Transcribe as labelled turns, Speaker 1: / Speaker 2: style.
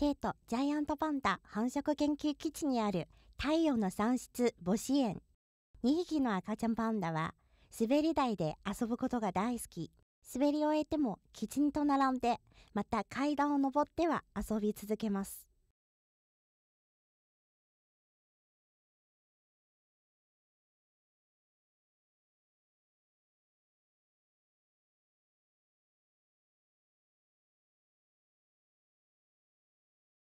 Speaker 1: 生徒ジャイアントパンダ繁殖研究基地にある太陽の産出母子園。2匹の赤ちゃんパンダは滑り台で遊ぶことが大好き。滑り終えてもきちんと並んで、また階段を登
Speaker 2: っては遊び続けます。